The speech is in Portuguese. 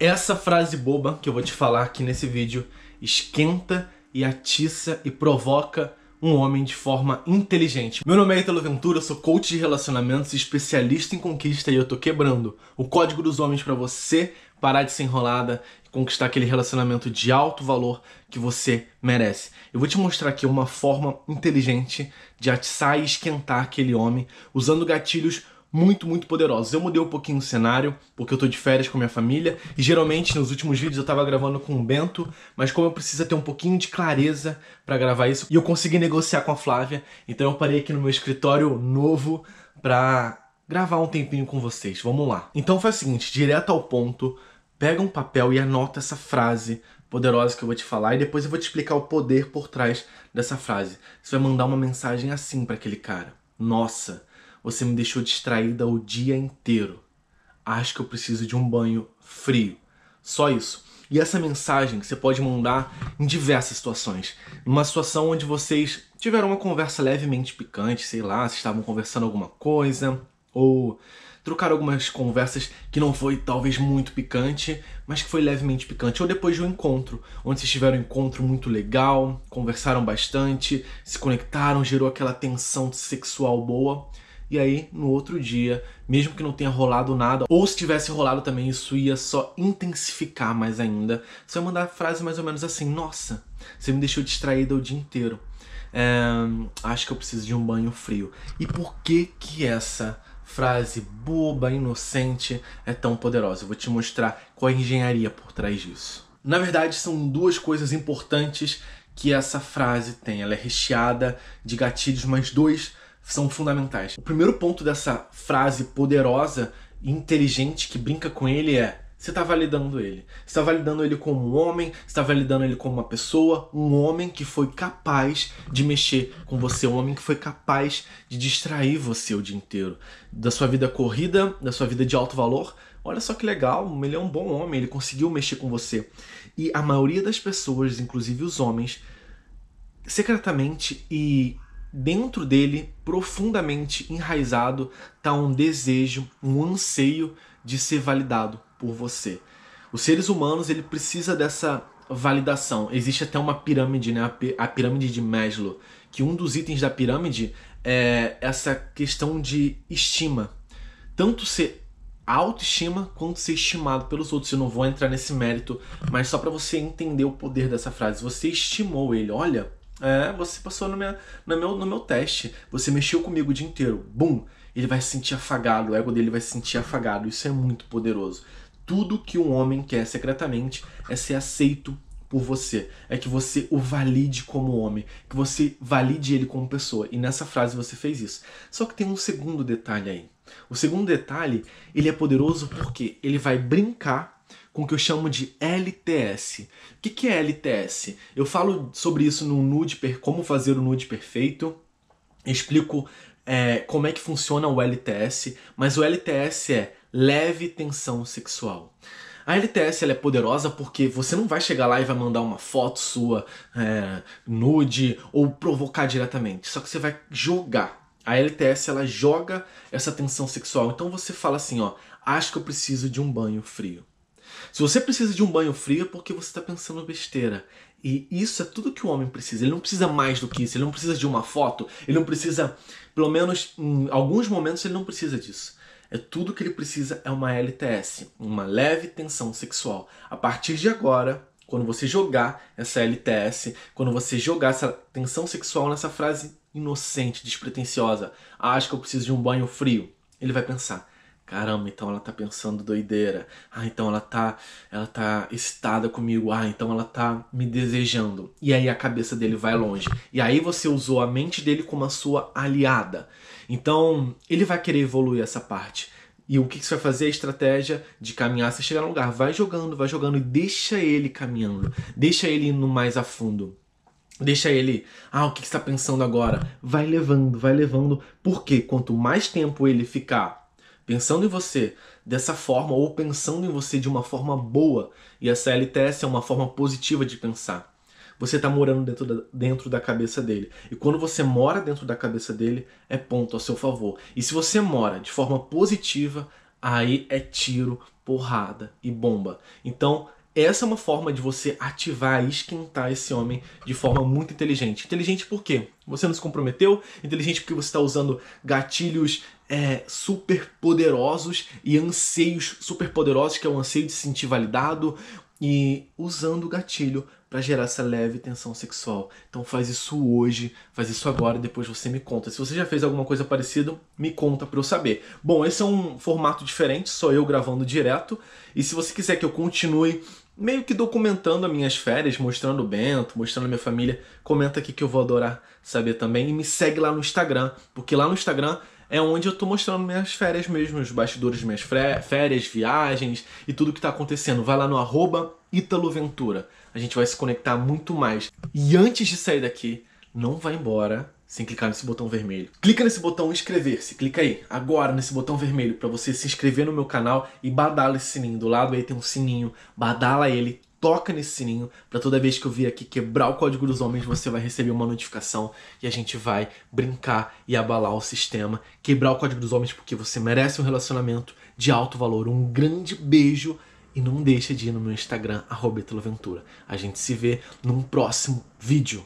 Essa frase boba que eu vou te falar aqui nesse vídeo esquenta e atiça e provoca um homem de forma inteligente. Meu nome é Italo Ventura, eu sou coach de relacionamentos, e especialista em conquista e eu tô quebrando o código dos homens para você parar de ser enrolada e conquistar aquele relacionamento de alto valor que você merece. Eu vou te mostrar aqui uma forma inteligente de atiçar e esquentar aquele homem usando gatilhos muito, muito poderosos. Eu mudei um pouquinho o cenário, porque eu tô de férias com a minha família, e geralmente nos últimos vídeos eu tava gravando com o Bento, mas como eu preciso ter um pouquinho de clareza para gravar isso, e eu consegui negociar com a Flávia, então eu parei aqui no meu escritório novo pra gravar um tempinho com vocês. Vamos lá. Então faz o seguinte, direto ao ponto, pega um papel e anota essa frase poderosa que eu vou te falar e depois eu vou te explicar o poder por trás dessa frase. Você vai mandar uma mensagem assim para aquele cara. Nossa, você me deixou distraída o dia inteiro. Acho que eu preciso de um banho frio. Só isso. E essa mensagem você pode mandar em diversas situações. Numa situação onde vocês tiveram uma conversa levemente picante, sei lá, se estavam conversando alguma coisa, ou trocaram algumas conversas que não foi talvez muito picante, mas que foi levemente picante, ou depois de um encontro, onde vocês tiveram um encontro muito legal, conversaram bastante, se conectaram, gerou aquela tensão sexual boa e aí no outro dia, mesmo que não tenha rolado nada, ou se tivesse rolado também, isso ia só intensificar mais ainda. Você vai mandar a frase mais ou menos assim, nossa, você me deixou distraída o dia inteiro. É, acho que eu preciso de um banho frio. E por que que essa frase boba, inocente, é tão poderosa? Eu vou te mostrar qual é a engenharia por trás disso. Na verdade, são duas coisas importantes que essa frase tem. Ela é recheada de gatilhos, mas dois são fundamentais. O primeiro ponto dessa frase poderosa e inteligente que brinca com ele é você está validando ele. Você está validando ele como um homem, você está validando ele como uma pessoa, um homem que foi capaz de mexer com você, um homem que foi capaz de distrair você o dia inteiro. Da sua vida corrida, da sua vida de alto valor. Olha só que legal, ele é um bom homem, ele conseguiu mexer com você. E a maioria das pessoas, inclusive os homens, secretamente e dentro dele, profundamente enraizado, está um desejo, um anseio de ser validado por você. Os seres humanos ele precisa dessa validação. Existe até uma pirâmide, né? a pirâmide de Maslow, que um dos itens da pirâmide é essa questão de estima. Tanto ser autoestima quanto ser estimado pelos outros. Eu não vou entrar nesse mérito, mas só para você entender o poder dessa frase. Você estimou ele. Olha, é, você passou no, meu no, meu, no meu teste. Você mexeu comigo o dia inteiro. Bum! Ele vai se sentir afagado, o ego dele vai se sentir afagado. Isso é muito poderoso. Tudo que um homem quer secretamente é ser aceito por você. É que você o valide como homem, que você valide ele como pessoa. E nessa frase você fez isso. Só que tem um segundo detalhe aí. O segundo detalhe, ele é poderoso porque ele vai brincar com o que eu chamo de LTS. O que, que é LTS? Eu falo sobre isso no nude, como fazer o nude perfeito, explico é, como é que funciona o LTS, mas o LTS é leve tensão sexual. A LTS ela é poderosa porque você não vai chegar lá e vai mandar uma foto sua é, nude ou provocar diretamente, só que você vai jogar. A LTS ela joga essa tensão sexual. Então você fala assim, ó, acho que eu preciso de um banho frio. Se você precisa de um banho frio é porque você está pensando besteira. E isso é tudo que o homem precisa. Ele não precisa mais do que isso. Ele não precisa de uma foto. Ele não precisa, pelo menos em alguns momentos, ele não precisa disso. É tudo que ele precisa é uma LTS, uma leve tensão sexual. A partir de agora, quando você jogar essa LTS, quando você jogar essa tensão sexual nessa frase inocente, despretensiosa, ah, acho que eu preciso de um banho frio, ele vai pensar, Caramba, então ela tá pensando doideira. Ah, então ela tá, ela tá excitada comigo. Ah, então ela tá me desejando. E aí a cabeça dele vai longe. E aí você usou a mente dele como a sua aliada. Então, ele vai querer evoluir essa parte. E o que você vai fazer? A estratégia de caminhar você chegar no lugar. Vai jogando, vai jogando e deixa ele caminhando. Deixa ele indo mais a fundo. Deixa ele, ah, o que você está pensando agora? Vai levando, vai levando, porque quanto mais tempo ele ficar pensando em você dessa forma ou pensando em você de uma forma boa. E essa LTS é uma forma positiva de pensar. Você está morando dentro da, dentro da cabeça dele. E quando você mora dentro da cabeça dele, é ponto a seu favor. E se você mora de forma positiva, aí é tiro, porrada e bomba. Então, essa é uma forma de você ativar e esquentar esse homem de forma muito inteligente. Inteligente por quê? Você não se comprometeu, inteligente porque você está usando gatilhos é, super poderosos e anseios super poderosos, que é o anseio de se sentir validado, e usando o gatilho para gerar essa leve tensão sexual. Então faz isso hoje, faz isso agora, depois você me conta. Se você já fez alguma coisa parecida, me conta para eu saber. Bom, esse é um formato diferente, só eu gravando direto. E se você quiser que eu continue meio que documentando as minhas férias, mostrando o Bento, mostrando a minha família, comenta aqui que eu vou adorar saber também. E me segue lá no Instagram, porque lá no Instagram é onde eu tô mostrando minhas férias mesmo, os bastidores de minhas férias, viagens e tudo que tá acontecendo. Vai lá no arroba Ventura. A gente vai se conectar muito mais. E antes de sair daqui, não vá embora sem clicar nesse botão vermelho. Clica nesse botão inscrever-se, clica aí, agora nesse botão vermelho para você se inscrever no meu canal e badala esse sininho. Do lado aí tem um sininho, badala ele toca nesse sininho para toda vez que eu vir aqui quebrar o código dos homens, você vai receber uma notificação e a gente vai brincar e abalar o sistema, quebrar o código dos homens porque você merece um relacionamento de alto valor. Um grande beijo e não deixa de ir no meu Instagram @etoloventura. A gente se vê num próximo vídeo.